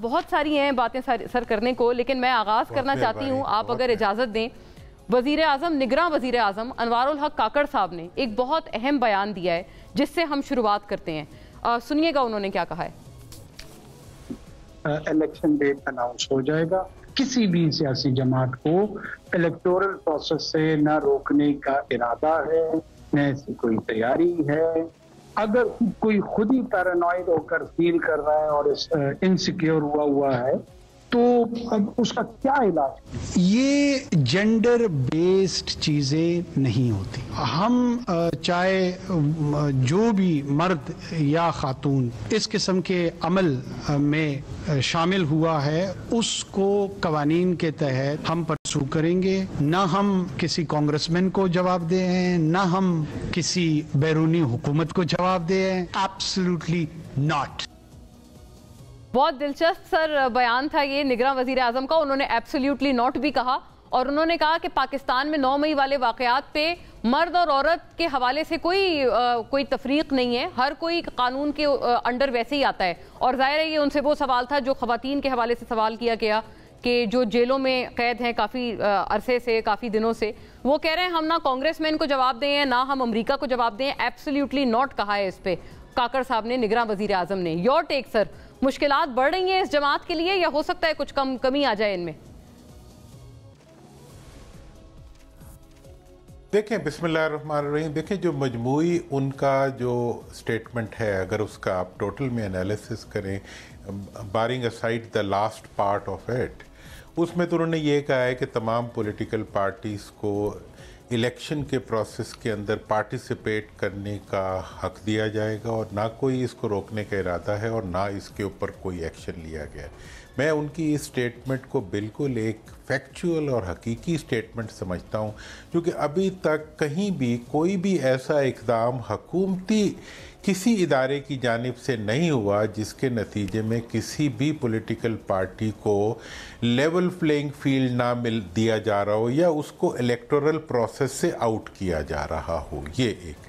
बहुत सारी हैं बातें सर करने को लेकिन मैं आगाज़ करना चाहती हूँ आप अगर इजाज़त दें वजीर अजम निगरान वजीर अजम अनवारुल हक काकड़ साहब ने एक बहुत अहम बयान दिया है जिससे हम शुरुआत करते हैं सुनिएगा उन्होंने क्या कहा है इलेक्शन डेट अनाउंस हो जाएगा किसी भी सियासी जमात को इलेक्टोरल प्रोसेस से न रोकने का इरादा है न ऐसी कोई तैयारी है अगर कोई खुद ही पैरानॉइड होकर फील कर रहा है और इनसिक्योर हुआ हुआ है तो अब उसका क्या इलाज ये जेंडर बेस्ड चीज़ें नहीं होती हम चाहे जो भी मर्द या खातून इस किस्म के अमल में शामिल हुआ है उसको कवानीन के तहत हम पर सू करेंगे ना हम किसी कांग्रेसमैन को जवाब दे हैं ना हम किसी बैरूनी हुकूमत को जवाब दे हैं एब्सोल्युटली नॉट बहुत दिलचस्प सर बयान था ये निगरान वजीर आजम का उन्होंने एब्सोल्युटली नॉट भी कहा और उन्होंने कहा कि पाकिस्तान में 9 मई वाले वाकयात पे मर्द और औरत के हवाले से कोई आ, कोई तफरीक नहीं है हर कोई कानून के आ, अंडर वैसे ही आता है और जाहिर है ये उनसे वो सवाल था जो खवतान के हवाले से सवाल किया गया कि जो जेलों में कैद हैं काफ़ी अरसे से काफ़ी दिनों से वो कह रहे हैं हम ना कांग्रेस मैन को जवाब दें ना हम अमरीका को जवाब दें एब्सोल्युटली नॉट कहा है इस पर काकर साहब ने निगरान वजीर आजम ने योर टेक सर मुश्किल बढ़ रही हैं इस जमात के लिए या हो सकता है कुछ कम कमी आ जाए इनमें देखें बिसमीम देखें जो मजमू उनका जो स्टेटमेंट है अगर उसका आप टोटल में एनालिसिस करें barring aside the last part of it उसमें तो उन्होंने ये कहा है कि तमाम पॉलिटिकल पार्टीज़ को इलेक्शन के प्रोसेस के अंदर पार्टिसिपेट करने का हक दिया जाएगा और ना कोई इसको रोकने का इरादा है और ना इसके ऊपर कोई एक्शन लिया गया मैं उनकी इस स्टेटमेंट को बिल्कुल एक फैक्चुअल और हकीकी स्टेटमेंट समझता हूँ क्योंकि अभी तक कहीं भी कोई भी ऐसा इकदाम हकूमती किसी इदारे की जानब से नहीं हुआ जिसके नतीजे में किसी भी पॉलिटिकल पार्टी को लेवल प्लेइंग फील्ड ना मिल दिया जा रहा हो या उसको इलेक्टोरल प्रोसेस से आउट किया जा रहा हो ये एक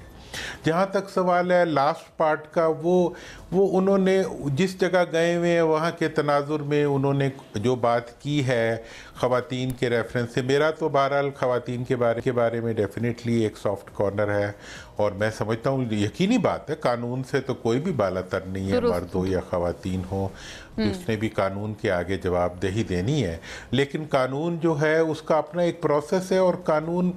जहाँ तक सवाल है लास्ट पार्ट का वो वो उन्होंने जिस जगह गए हुए हैं वहाँ के तनाजुर में उन्होंने जो बात की है ख़वान के रेफरेंस से मेरा तो बहरहाल ख़वातीन के बारे के बारे में डेफिनेटली एक सॉफ्ट कॉर्नर है और मैं समझता हूँ यकीनी बात है कानून से तो कोई भी बाला तर नहीं है मर्द हो या ख़वान हो हम्म। उसने भी कानून के आगे जवाबदेही देनी है लेकिन कानून जो है उसका अपना एक प्रोसेस है और कानून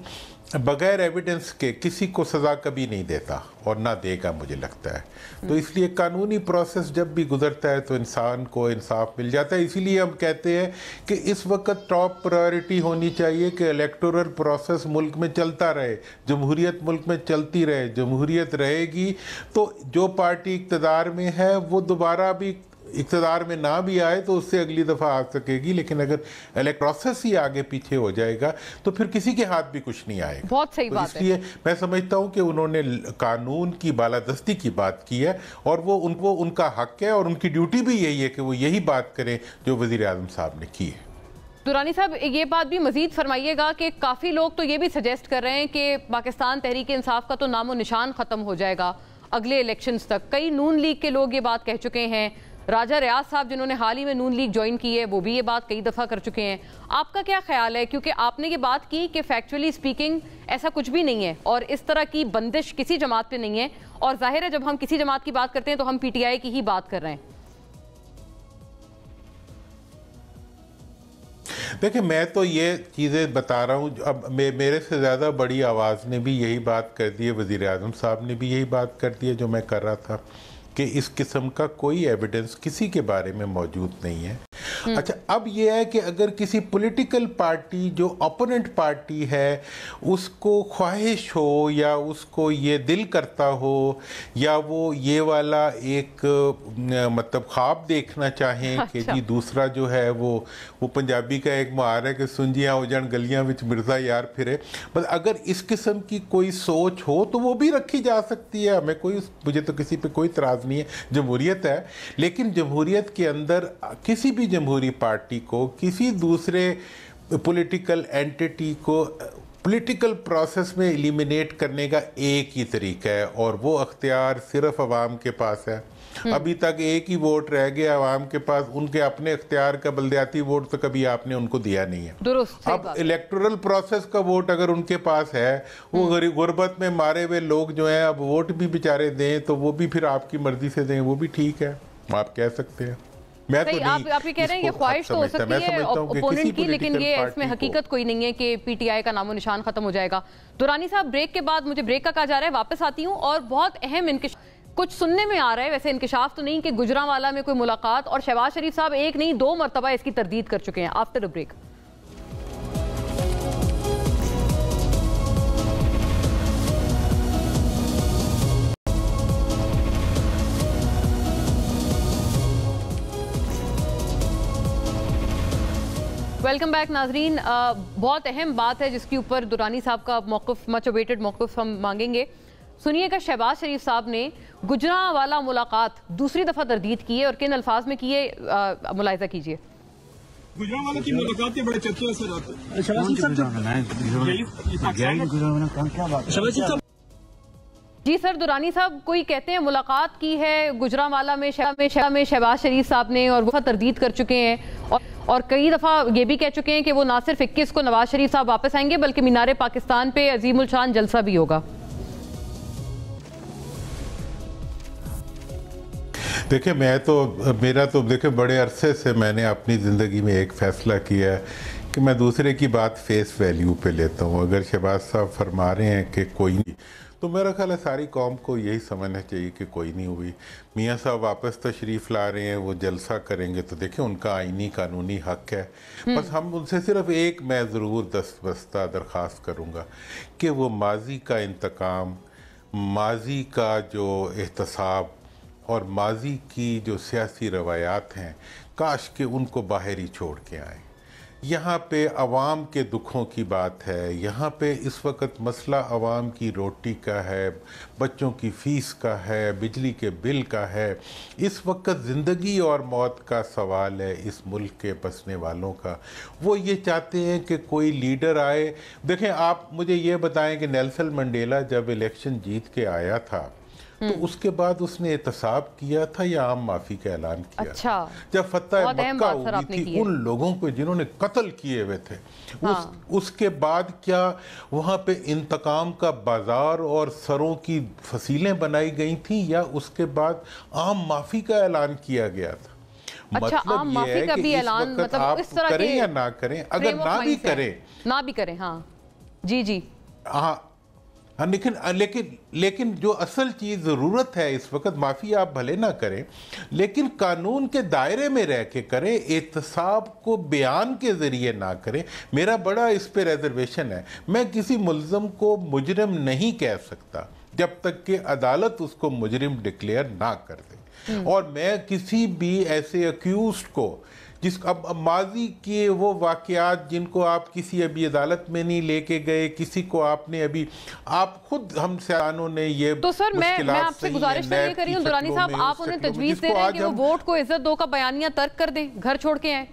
बगैर एविडेंस के किसी को सज़ा कभी नहीं देता और ना देगा मुझे लगता है तो इसलिए कानूनी प्रोसेस जब भी गुजरता है तो इंसान को इंसाफ मिल जाता है इसीलिए हम कहते हैं कि इस वक्त टॉप प्रायोरिटी होनी चाहिए कि इलेक्टोरल प्रोसेस मुल्क में चलता रहे जमहूरीत मुल्क में चलती रहे जमहूरीत रहेगी तो जो पार्टी इकतदार में है वो दोबारा भी इकतदार में ना भी आए तो उससे अगली दफ़ा आ सकेगी लेकिन अगर इलेक्ट ही आगे पीछे हो जाएगा तो फिर किसी के हाथ भी कुछ नहीं आएगा बहुत सही तो बात इसलिए मैं समझता हूँ कि उन्होंने कानून की बालादस्ती की बात की है और वो उनको उनका हक है और उनकी ड्यूटी भी यही है कि वो यही बात करें जो वजीर अजम साहब ने की है दुरानी साहब ये बात भी मजीद फरमाइएगा कि काफ़ी लोग तो ये भी सजेस्ट कर रहे हैं कि पाकिस्तान तहरीक इंसाफ का तो नामो निशान ख़त्म हो जाएगा अगले इलेक्शंस तक कई नून लीग के लोग ये बात कह चुके हैं राजा रियाज साहब जिन्होंने हाल ही में नून लीग ज्वाइन की है वो भी ये बात कई दफ़ा कर चुके हैं आपका क्या ख्याल है क्योंकि आपने ये बात की कि फैक्चुअली स्पीकिंग ऐसा कुछ भी नहीं है और इस तरह की बंदिश किसी जमात पे नहीं है और जाहिर है जब हम किसी जमात की बात करते हैं तो हम पीटीआई की ही बात कर रहे हैं देखिए मैं तो ये चीज़ें बता रहा हूँ अब मे, मेरे से ज़्यादा बड़ी आवाज़ ने भी यही बात कर दी है वज़ी अजम साहब ने भी यही बात कर दी है जो मैं कर रहा था कि इस किस्म का कोई एविडेंस किसी के बारे में मौजूद नहीं है हम्म। अच्छा अब यह है कि अगर किसी पॉलिटिकल पार्टी जो अपोनेंट पार्टी है उसको ख्वाहिश हो या उसको ये दिल करता हो या वो ये वाला एक मतलब ख्वाब देखना चाहें अच्छा। कि जी दूसरा जो है वो वो पंजाबी का एक मुहार है कि सुंजियाँ हो जान गलियाँ बिच मिर्जा यार फिरे बस अगर इस किस्म की कोई सोच हो तो वो भी रखी जा सकती है हमें कोई मुझे तो किसी पर कोई तराज एतराज़ नहीं है जमहूरियत है लेकिन जमहूरियत के अंदर किसी भी जमहूरी पार्टी को किसी दूसरे पॉलिटिकल एंटिटी को पॉलिटिकल प्रोसेस में एलिमिनेट करने का एक ही तरीका है और वो अख्तियार सिर्फ आवाम के पास है हम्म। अभी तक एक ही वोट रह गया आवाम के पास उनके अपने अख्तियार का बलदयाती वोट तो कभी आपने उनको दिया नहीं है अब इलेक्टोरल प्रोसेस का वोट अगर उनके पास है वो हम्म। गुर्बत में मारे हुए लोग जो हैं अब वोट भी बेचारे दें तो वो भी फिर आपकी मर्जी से दें वो भी ठीक है आप कह सकते हैं मैं तो आप, आप ये कह रहे हैं ये ख्वाहिश तो हो सकती है ओपोनेंट की लेकिन ये इसमें हकीकत कोई नहीं है कि पीटीआई का नामो निशान खत्म हो जाएगा दुरानी साहब ब्रेक के बाद मुझे ब्रेक का कहा जा रहा है वापस आती हूँ और बहुत अहम इनके कुछ सुनने में आ रहा है वैसे इंकशाफ तो नहीं कि गुजरावाला में कोई मुलाकात और शहबाज शरीफ साहब एक नहीं दो मरतबा इसकी तरदीद कर चुके हैं after the break welcome back नाजरीन बहुत अहम बात है जिसके ऊपर दुरानी साहब का मौकफ मच अवेटेड मौकफ हम मांगेंगे सुनिएगा शहबाज शरीफ साहब ने गुजरा वाला मुलाकात दूसरी दफा तरदीद की है और किन अल्फाज में किए मुलायजा कीजिए जी सर दुरानी साहब कोई कहते हैं मुलाकात की है गुजरावाला में शहर में शहर में शहबाज शरीफ साहब ने और वह तरदीद कर चुके हैं और और कई दफ़ा ये भी कह चुके हैं कि वो ना सिर्फ इक्कीस को नवाज शरीफ साहब वापस आएंगे बल्कि मीनार पाकिस्तान पे अजीम शान जलसा भी होगा देखिए मैं तो मेरा तो देखिए बड़े अरसे से मैंने अपनी ज़िंदगी में एक फ़ैसला किया है कि मैं दूसरे की बात फेस वैल्यू पे लेता हूँ अगर शहबाज साहब फरमा रहे हैं कि कोई नहीं तो मेरा ख्याल है सारी कौम को यही समझना चाहिए कि कोई नहीं हुई मियाँ साहब वापस तशरीफ़ ला रहे हैं वो जलसा करेंगे तो देखें उनका आइनी कानूनी हक है हम्म। बस हम उनसे सिर्फ एक मैं ज़रूर दस्तबस्ता दरख्वास्त करूँगा कि वो माजी का इंतकाम माजी का जो एहतसाब और माजी की जो सियासी रवायात हैं काश के उनको बाहर ही छोड़ के आए यहाँ पे आवाम के दुखों की बात है यहाँ पे इस वक्त मसला आवाम की रोटी का है बच्चों की फ़ीस का है बिजली के बिल का है इस वक्त ज़िंदगी और मौत का सवाल है इस मुल्क के बसने वालों का वो ये चाहते हैं कि कोई लीडर आए देखें आप मुझे ये बताएं कि नेल्सन मंडेला जब इलेक्शन जीत के आया था तो हम्म। उसके बाद उसने एहतसाब किया था या आम माफी का ऐलान किया अच्छा। जब फतेह मक्का हुई थी उन लोगों को जिन्होंने कत्ल किए हुए थे हाँ। उस, उसके बाद क्या वहाँ पे इंतकाम का बाजार और सरों की फसीलें बनाई गई थी या उसके बाद आम माफी का ऐलान किया गया था अच्छा, मतलब ये है कि इस वक्त मतलब आप करें या ना करें अगर ना भी करें ना भी करें हाँ जी जी हाँ हाँ, लेकिन हाँ, लेकिन लेकिन जो असल चीज़ ज़रूरत है इस वक्त माफ़ी आप भले ना करें लेकिन कानून के दायरे में रह के करें एहतसाब को बयान के ज़रिए ना करें मेरा बड़ा इस पर रिजर्वेशन है मैं किसी मुलम को मुजरम नहीं कह सकता जब तक कि अदालत उसको मुजरम डिक्लेयर ना कर दे और मैं किसी भी ऐसे अक्यूज को जिस अब, अब माजी के वो वाक़ात जिनको आप किसी अभी अदालत में नहीं लेके गए किसी को आपने अभी आप खुद हम सयानों ने ये तो सर मैं मैं आपसे गुजारिश नहीं कर रही हूँ दुरानी साहब आप उन्हें तजवीज़ दे रहे हैं कि वो वोट को इज्जत दो का बयानिया तर्क कर दें घर छोड़ के आए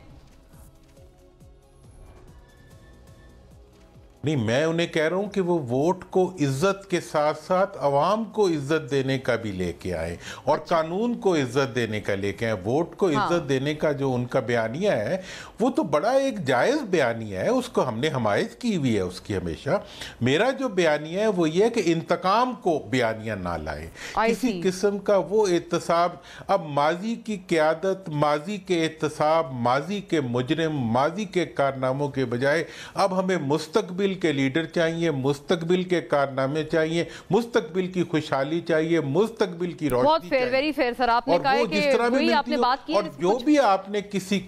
नहीं मैं उन्हें कह रहा हूं कि वो वोट को इज्जत के साथ साथ अवाम को इज्जत देने का भी लेके आए और अच्छा। कानून को इज्जत देने का लेके आए वोट को हाँ। इज्जत देने का जो उनका बयानिया है वो तो बड़ा एक जायज़ बयानिया है उसको हमने हमायत की हुई है उसकी हमेशा मेरा जो बयानिया है वो ये है कि इंतकाम को बयानिया ना लाए किसी किस्म का वो एहतसाब अब माजी की क्यादत माजी के एहतसाब माजी के मुजरम माजी के कारनामों के बजाय अब हमें मुस्तबिल मुस्तबिल के लीडर चाहिए मुस्तबिल के कारनामे चाहिए मुस्तबिल की खुशहाली चाहिए मुस्तबिल की रोशनी आपने और जो भी आपने किसी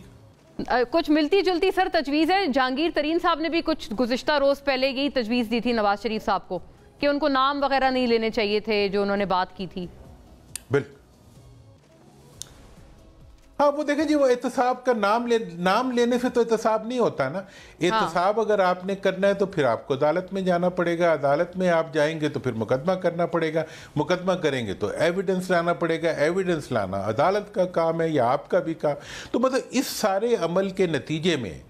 कुछ मिलती जुलती सर तजवीज़ है जहांगीर तरीन साहब ने भी कुछ गुजश्ता रोज़ पहले यही तजवीज़ दी थी नवाज शरीफ साहब को कि उनको नाम वगैरह नहीं लेने चाहिए थे जो उन्होंने बात की थी बिल्कुल हाँ वो देखें जी वो एहतसाब का नाम ले नाम लेने से तो एहतसाब नहीं होता ना एहतसाब हाँ। अगर आपने करना है तो फिर आपको अदालत में जाना पड़ेगा अदालत में आप जाएंगे तो फिर मुकदमा करना पड़ेगा मुकदमा करेंगे तो एविडेंस लाना पड़ेगा एविडेंस लाना अदालत का काम है या आपका भी काम तो मतलब इस सारे अमल के नतीजे में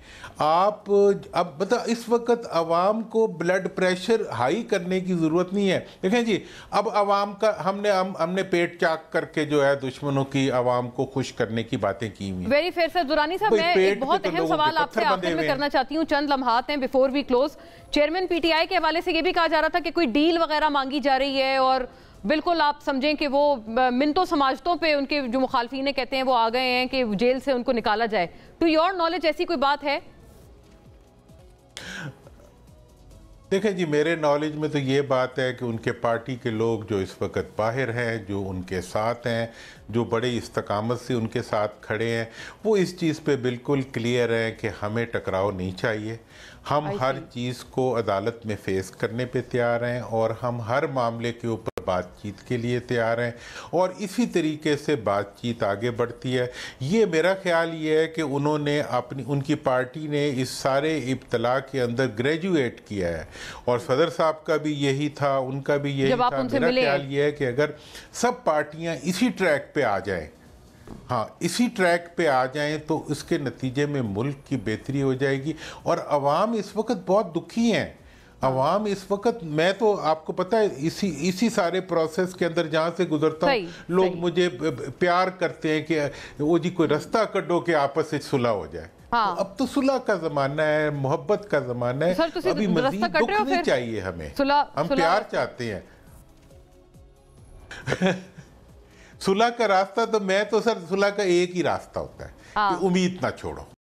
आप अब मतलब इस वक्त आवाम को ब्लड प्रेशर हाई करने की ज़रूरत नहीं है देखें जी अब आवाम का हमने हम, हमने पेट चाक करके जो है दुश्मनों की आवाम को खुश करने की बातें की हुई वेरी फेयर सर दुरानी साहब मैं एक बहुत तो अहम सवाल आपसे आखिर में करना चाहती हूँ चंद लम्हात हैं before we close chairman PTI के हवाले से ये भी कहा जा रहा था कि कोई डील वगैरह मांगी जा रही है और बिल्कुल आप समझें कि वो मिनतों समाजतों पे उनके जो मुखालफी कहते हैं वो आ गए हैं कि जेल से उनको निकाला जाए टू योर नॉलेज ऐसी कोई बात है देखें जी मेरे नॉलेज में तो ये बात है कि उनके पार्टी के लोग जो इस वक्त बाहर हैं जो उनके साथ हैं जो बड़े इस्तकामत से उनके साथ खड़े हैं वो इस चीज़ पे बिल्कुल क्लियर हैं कि हमें टकराव नहीं चाहिए हम हर चीज़ को अदालत में फेस करने पे तैयार हैं और हम हर मामले के ऊपर बातचीत के लिए तैयार हैं और इसी तरीके से बातचीत आगे बढ़ती है ये मेरा ख्याल ये है कि उन्होंने अपनी उनकी पार्टी ने इस सारे इब्तला के अंदर ग्रेजुएट किया है और सदर साहब का भी यही था उनका भी यही था मेरा ख्याल ये है कि अगर सब पार्टियाँ इसी ट्रैक पर आ जाएँ हाँ इसी ट्रैक पे आ जाएं तो इसके नतीजे में मुल्क की बेहतरी हो जाएगी और आवाम इस वक्त बहुत दुखी हैं अवाम हाँ। इस वक्त मैं तो आपको पता है इसी इसी सारे प्रोसेस के अंदर जहाँ से गुजरता हूँ लोग सही। मुझे प्यार करते हैं कि वो जी कोई रास्ता कटो के आपस से सुलह हो जाए तो हाँ। तो अब तो सुलह का जमाना है मोहब्बत का जमाना है तो अभी मजीद दुख नहीं चाहिए हमें सुला, हम सुला प्यार चाहते हैं सुलह का रास्ता तो मैं तो सर सुलह का एक ही रास्ता होता है हाँ। उम्मीद ना छोड़ो